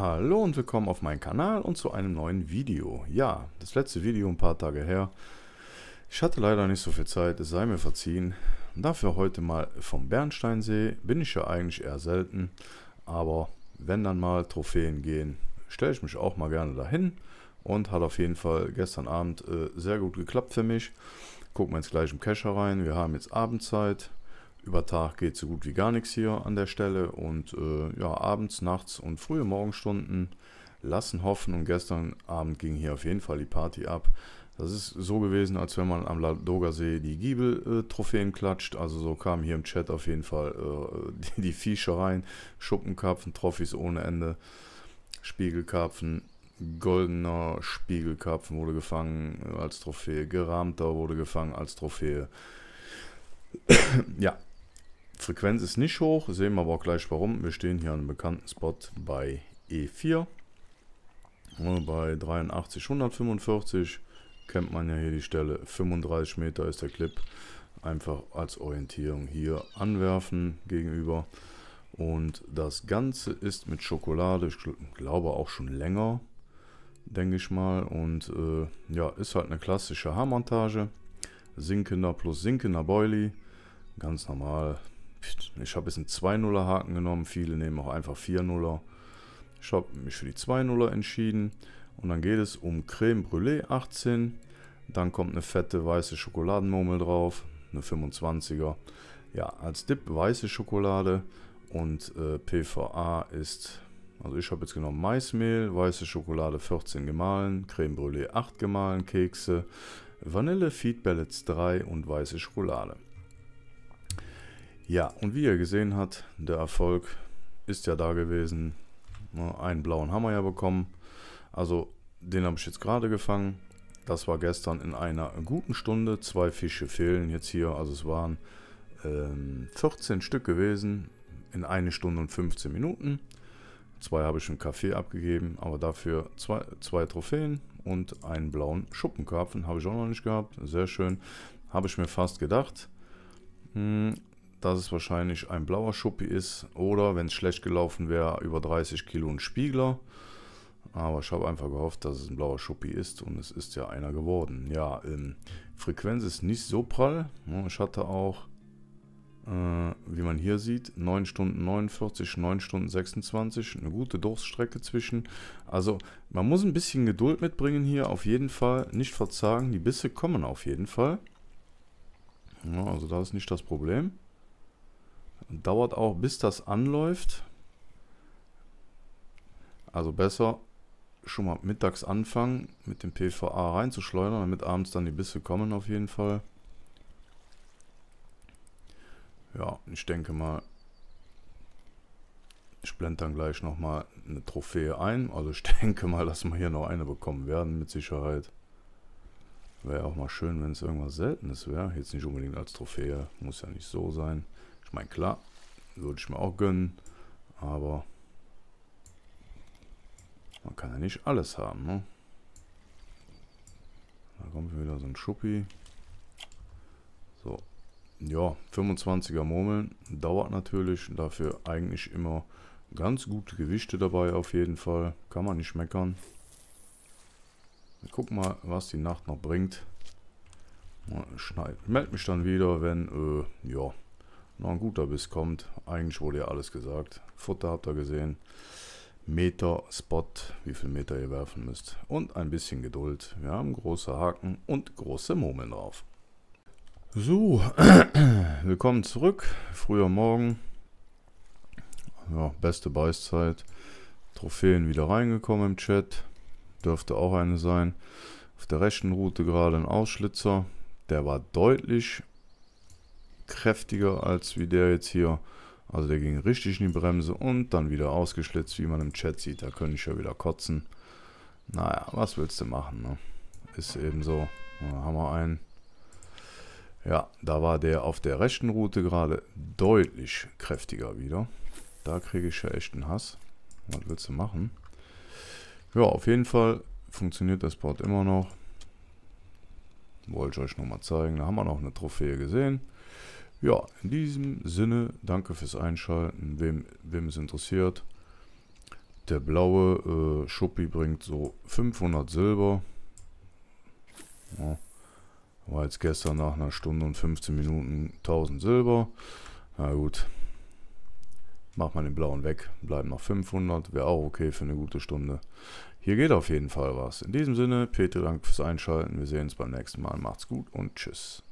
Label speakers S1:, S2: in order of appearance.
S1: Hallo und willkommen auf meinem Kanal und zu einem neuen Video. Ja, das letzte Video ein paar Tage her. Ich hatte leider nicht so viel Zeit, es sei mir verziehen. Dafür heute mal vom Bernsteinsee. Bin ich ja eigentlich eher selten, aber wenn dann mal Trophäen gehen, stelle ich mich auch mal gerne dahin. Und hat auf jeden Fall gestern Abend äh, sehr gut geklappt für mich. Gucken wir jetzt gleich im Kescher rein. Wir haben jetzt Abendzeit. Über Tag geht so gut wie gar nichts hier an der Stelle und äh, ja, abends, nachts und frühe Morgenstunden lassen hoffen und gestern Abend ging hier auf jeden Fall die Party ab. Das ist so gewesen, als wenn man am Ladoga See die Giebel-Trophäen äh, klatscht. Also so kamen hier im Chat auf jeden Fall äh, die, die Viecher rein. Schuppenkarpfen, Trophys ohne Ende, Spiegelkarpfen, goldener Spiegelkarpfen wurde gefangen als Trophäe, gerahmter wurde gefangen als Trophäe. ja, Frequenz ist nicht hoch, sehen wir aber auch gleich warum. Wir stehen hier an einem bekannten Spot bei E4. Bei 83, 145 kennt man ja hier die Stelle. 35 Meter ist der Clip. Einfach als Orientierung hier anwerfen gegenüber. Und das Ganze ist mit Schokolade, ich glaube auch schon länger, denke ich mal. Und äh, ja, ist halt eine klassische Haarmontage. Sinkender plus sinkender Boilie. Ganz normal, ich habe jetzt einen 2-0er Haken genommen. Viele nehmen auch einfach 4-0er. Ich habe mich für die 2-0er entschieden. Und dann geht es um Creme Brûlée 18. Dann kommt eine fette weiße Schokoladenmurmel drauf. Eine 25er. Ja, als Dip weiße Schokolade. Und äh, PVA ist also ich habe jetzt genommen Maismehl, weiße Schokolade 14 gemahlen, Creme Brûlée 8 gemahlen, Kekse, Vanille Feed Ballets 3 und weiße Schokolade. Ja, und wie ihr gesehen habt, der Erfolg ist ja da gewesen. Einen blauen Hammer ja bekommen. Also den habe ich jetzt gerade gefangen. Das war gestern in einer guten Stunde. Zwei Fische fehlen jetzt hier. Also es waren ähm, 14 Stück gewesen in eine Stunde und 15 Minuten. Zwei habe ich im Kaffee abgegeben, aber dafür zwei, zwei Trophäen und einen blauen Schuppenkarpfen habe ich auch noch nicht gehabt. Sehr schön. Habe ich mir fast gedacht. Hm, dass es wahrscheinlich ein blauer Schuppi ist oder wenn es schlecht gelaufen wäre, über 30 Kilo ein Spiegler. Aber ich habe einfach gehofft, dass es ein blauer Schuppi ist und es ist ja einer geworden. Ja, ähm, Frequenz ist nicht so prall. Ich hatte auch, äh, wie man hier sieht, 9 Stunden 49, 9 Stunden 26. Eine gute Durststrecke zwischen. Also man muss ein bisschen Geduld mitbringen hier, auf jeden Fall. Nicht verzagen, die Bisse kommen auf jeden Fall. Ja, also da ist nicht das Problem. Dauert auch, bis das anläuft. Also besser schon mal mittags anfangen, mit dem PVA reinzuschleudern, damit abends dann die Bisse kommen auf jeden Fall. Ja, ich denke mal, ich blende dann gleich nochmal eine Trophäe ein. Also ich denke mal, dass wir hier noch eine bekommen werden, mit Sicherheit. Wäre auch mal schön, wenn es irgendwas Seltenes wäre. Jetzt nicht unbedingt als Trophäe, muss ja nicht so sein. Ich meine, klar, würde ich mir auch gönnen, aber man kann ja nicht alles haben, ne? Da kommt wieder so ein Schuppi. So. Ja, 25er Murmeln. Dauert natürlich. Dafür eigentlich immer ganz gute Gewichte dabei auf jeden Fall. Kann man nicht meckern. Guck mal, was die Nacht noch bringt. Schneid, melde mich dann wieder, wenn, äh, ja, noch ein guter Biss kommt. Eigentlich wurde ja alles gesagt. Futter habt ihr gesehen. Meter Spot, wie viel Meter ihr werfen müsst. Und ein bisschen Geduld. Wir haben große Haken und große Murmeln drauf. So, willkommen zurück. Früher Morgen. Ja, beste Beißzeit. Trophäen wieder reingekommen im Chat. Dürfte auch eine sein. Auf der rechten Route gerade ein Ausschlitzer. Der war deutlich kräftiger als wie der jetzt hier. Also der ging richtig in die Bremse und dann wieder ausgeschlitzt, wie man im Chat sieht. Da könnte ich ja wieder kotzen. Naja, was willst du machen, ne? Ist eben so. Da haben wir einen. Ja, da war der auf der rechten Route gerade deutlich kräftiger wieder. Da kriege ich ja echt einen Hass. Was willst du machen? Ja, auf jeden Fall funktioniert das Board immer noch. Wollte ich euch nochmal zeigen. Da haben wir noch eine Trophäe gesehen. Ja, in diesem Sinne, danke fürs Einschalten, wem, wem es interessiert. Der blaue äh, Schuppi bringt so 500 Silber. Ja, war jetzt gestern nach einer Stunde und 15 Minuten 1000 Silber. Na gut, macht man den blauen weg, bleiben noch 500. Wäre auch okay für eine gute Stunde. Hier geht auf jeden Fall was. In diesem Sinne, Peter, danke fürs Einschalten. Wir sehen uns beim nächsten Mal. Macht's gut und tschüss.